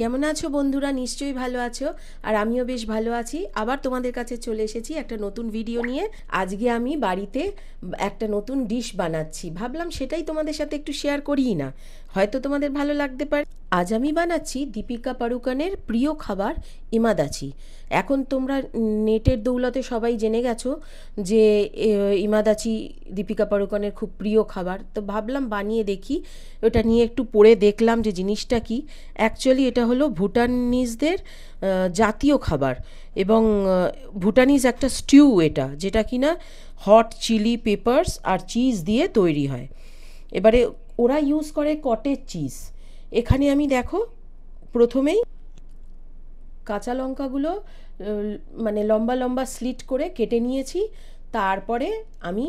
কেমন আছো বন্ধুরা নিশ্চয়ই ভালো আছো আর আমিও বেশ ভালো আছি আবার তোমাদের কাছে চলে এসেছি একটা নতুন ভিডিও নিয়ে আজকে আমি বাড়িতে একটা নতুন ডিশ বানাচ্ছি ভাবলাম সেটাই তোমাদের সাথে একটু শেয়ার করি না হয়তো তোমাদের ভালো লাগতে পারে আজ আমি বানাচ্ছি দীপিকা পাড়ুকানের প্রিয় খাবার ইমাদাচি এখন তোমরা নেটের দৌলতে সবাই জেনে গেছো যে ইমাদাচি দীপিকা পাড়ুকানের খুব প্রিয় খাবার তো ভাবলাম বানিয়ে দেখি ওটা নিয়ে একটু পড়ে দেখলাম যে জিনিসটা কি অ্যাকচুয়ালি এটা হলো ভুটানিজদের জাতীয় খাবার এবং ভুটানিজ একটা স্টিউ এটা যেটা কি না হট চিলি পেপার্স আর চিজ দিয়ে তৈরি হয় এবারে ওরা ইউজ করে কটেজ চিজ এখানে আমি দেখো প্রথমেই কাঁচা লঙ্কাগুলো মানে লম্বা লম্বা স্লিট করে কেটে নিয়েছি তারপরে আমি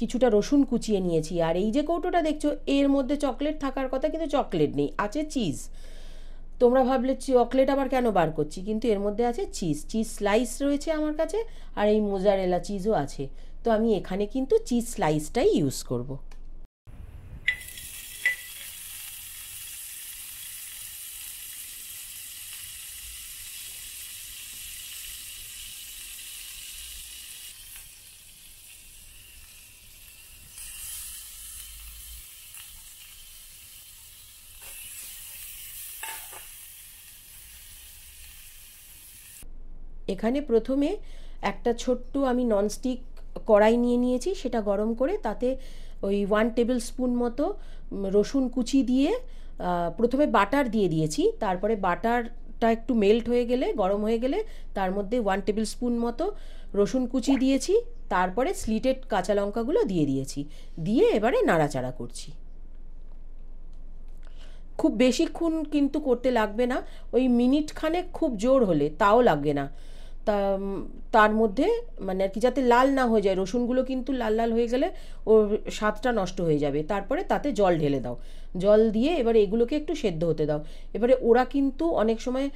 কিছুটা রসুন কুচিয়ে নিয়েছি আর এই যে কৌটোটা দেখছো এর মধ্যে চকলেট থাকার কথা কিন্তু চকলেট নেই আছে চিজ তোমরা ভাবলে চকলেট আবার কেন বার করছি কিন্তু এর মধ্যে আছে চিজ চিজ স্লাইস রয়েছে আমার কাছে আর এই মোজারেলা চিজও আছে তো আমি এখানে কিন্তু চিজ স্লাইসটাই ইউজ করব এখানে প্রথমে একটা ছোট্ট আমি ননস্টিক কড়াই নিয়ে নিয়েছি সেটা গরম করে তাতে ওই ওয়ান টেবিল স্পুন মতো রসুন কুচি দিয়ে প্রথমে বাটার দিয়ে দিয়েছি তারপরে বাটারটা একটু মেল্ট হয়ে গেলে গরম হয়ে গেলে তার মধ্যে ওয়ান টেবিল স্পুন মতো রসুন কুচি দিয়েছি তারপরে স্লিটেড কাঁচা লঙ্কাগুলো দিয়ে দিয়েছি দিয়ে এবারে নাড়াচাড়া করছি খুব বেশিক্ষণ কিন্তু করতে লাগবে না ওই মিনিট খুব জোর হলে তাও লাগবে না তা তার মধ্যে মানে আর কি যাতে লাল না হয়ে যায় রসুনগুলো কিন্তু লাল লাল হয়ে গেলে ও স্বাদটা নষ্ট হয়ে যাবে তারপরে তাতে জল ঢেলে দাও জল দিয়ে এবারে এগুলোকে একটু সেদ্ধ হতে দাও এবারে ওরা কিন্তু অনেক সময়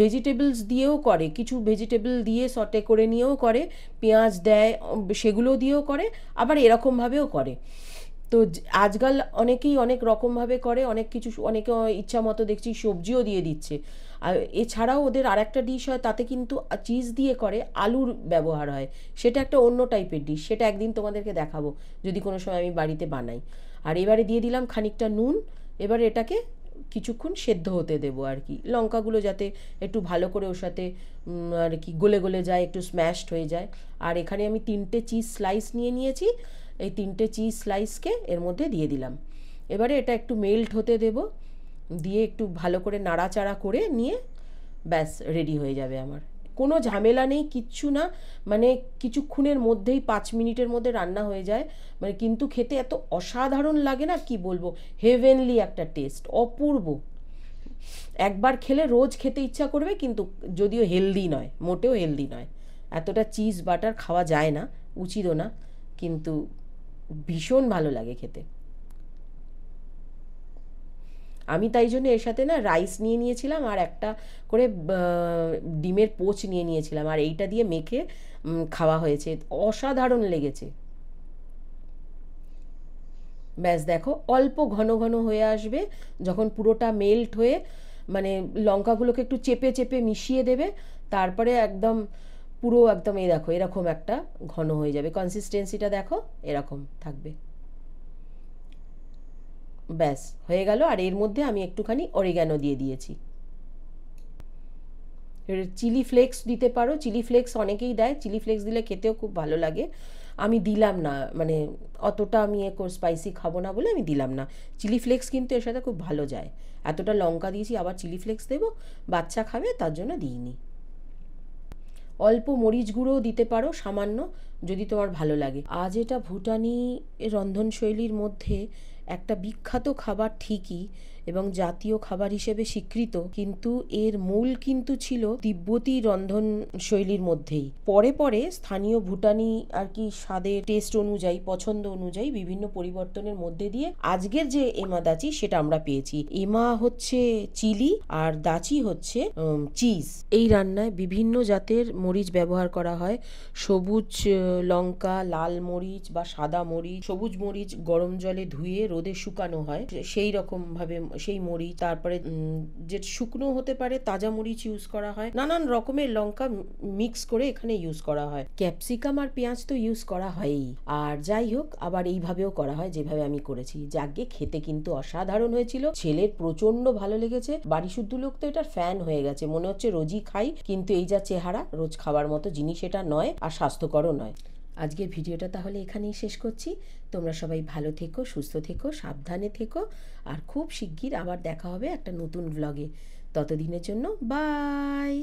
ভেজিটেবলস দিয়েও করে কিছু ভেজিটেবল দিয়ে সটে করে নিয়েও করে পেঁয়াজ দেয় সেগুলো দিয়েও করে আবার এরকমভাবেও করে তো আজকাল অনেকেই অনেক রকমভাবে করে অনেক কিছু অনেকে ইচ্ছা মতো দেখছি সবজিও দিয়ে দিচ্ছে আর এছাড়াও ওদের আর একটা ডিশ হয় তাতে কিন্তু চিজ দিয়ে করে আলুর ব্যবহার হয় সেটা একটা অন্য টাইপের ডিশ সেটা একদিন তোমাদেরকে দেখাবো যদি কোনো সময় আমি বাড়িতে বানাই আর এবারে দিয়ে দিলাম খানিকটা নুন এবার এটাকে কিছুক্ষণ সেদ্ধ হতে দেবো আর কি লঙ্কাগুলো যাতে একটু ভালো করে ওর সাথে আর কি গলে গলে যায় একটু স্ম্যাশড হয়ে যায় আর এখানে আমি তিনটে চিজ স্লাইস নিয়ে নিয়েছি এই তিনটে চিজ স্লাইসকে এর মধ্যে দিয়ে দিলাম এবারে এটা একটু মেল্ট হতে দেব দিয়ে একটু ভালো করে নাড়াচাড়া করে নিয়ে ব্যাস রেডি হয়ে যাবে আমার কোনো ঝামেলা নেই কিচ্ছু না মানে কিছুক্ষণের মধ্যেই পাঁচ মিনিটের মধ্যে রান্না হয়ে যায় মানে কিন্তু খেতে এত অসাধারণ লাগে না কি বলবো হেভেনলি একটা টেস্ট অপূর্ব একবার খেলে রোজ খেতে ইচ্ছা করবে কিন্তু যদিও হেলদি নয় মোটেও হেলদি নয় এতটা চিজ বাটার খাওয়া যায় না উচিতও না কিন্তু ভীষণ ভালো লাগে খেতে আমি তাই জন্য এর সাথে না রাইস নিয়ে নিয়েছিলাম আর একটা করে ডিমের পোচ নিয়ে নিয়েছিলাম আর এইটা দিয়ে মেখে খাওয়া হয়েছে অসাধারণ লেগেছে ব্যাস দেখো অল্প ঘন ঘন হয়ে আসবে যখন পুরোটা মেল্ট হয়ে মানে লঙ্কাগুলোকে একটু চেপে চেপে মিশিয়ে দেবে তারপরে একদম পুরো একদম এই দেখো এরকম একটা ঘন হয়ে যাবে কনসিস্টেন্সিটা দেখো এরকম থাকবে ব্যাস হয়ে গেল আর এর মধ্যে আমি একটুখানি অরিগ্যানো দিয়ে দিয়েছি চিলি ফ্লেক্স দিতে পারো চিলি ফ্লেক্স অনেকেই দেয় চিলি ফ্লেক্স দিলে খেতেও খুব ভালো লাগে আমি দিলাম না মানে অতটা আমি এ স্পাইসি খাবো না বলে আমি দিলাম না চিলি ফ্লেক্স কিন্তু এর সাথে খুব ভালো যায় এতটা লঙ্কা দিয়েছি আবার চিলি ফ্লেক্স দেবো বাচ্চা খাবে তার জন্য দিইনি অল্প মরিচ গুঁড়োও দিতে পারো সামান্য যদি তোমার ভালো লাগে আজ এটা ভুটানি রন্ধনশৈলীর মধ্যে একটা বিখ্যাত খাবার ঠিকই এবং জাতীয় খাবার হিসেবে স্বীকৃত কিন্তু এর মূল কিন্তু ছিল তিব্বতী রন্ধন শৈলীর মধ্যেই পরে পরে স্থানীয় ভুটানি আর কি স্বাদের টেস্ট অনুযায়ী পছন্দ অনুযায়ী বিভিন্ন পরিবর্তনের মধ্যে দিয়ে আজকের যে এমা দাচি সেটা আমরা পেয়েছি এমা হচ্ছে চিলি আর দাচি হচ্ছে চিজ এই রান্নায় বিভিন্ন জাতের মরিচ ব্যবহার করা হয় সবুজ লঙ্কা লাল মরিচ বা সাদা মরিচ সবুজ মরিচ গরম জলে ধুয়ে রোদে শুকানো হয় সেই রকম ভাবে সেই মরি তারপরে যে শুকনো হতে পারে তাজা মরিচ ইউজ করা হয় নানান রকমের লঙ্কা মিক্স করে এখানে ইউজ করা হয় ক্যাপসিকাম আর পেঁয়াজ তো ইউজ করা হয়ই আর যাই হোক আবার এইভাবেও করা হয় যেভাবে আমি করেছি যাগে খেতে কিন্তু অসাধারণ হয়েছিল ছেলের প্রচন্ড ভালো লেগেছে বাড়ি শুদ্ধ লোক তো এটার ফ্যান হয়ে গেছে মনে হচ্ছে রোজই খাই কিন্তু এই যা চেহারা রোজ খাবার মতো জিনিস এটা নয় আর স্বাস্থ্যকরও নয় আজকের ভিডিওটা তাহলে এখানেই শেষ করছি তোমরা সবাই ভালো থেকো সুস্থ থেকো সাবধানে থেকো আর খুব শিগগির আবার দেখা হবে একটা নতুন ব্লগে ততদিনের জন্য বাই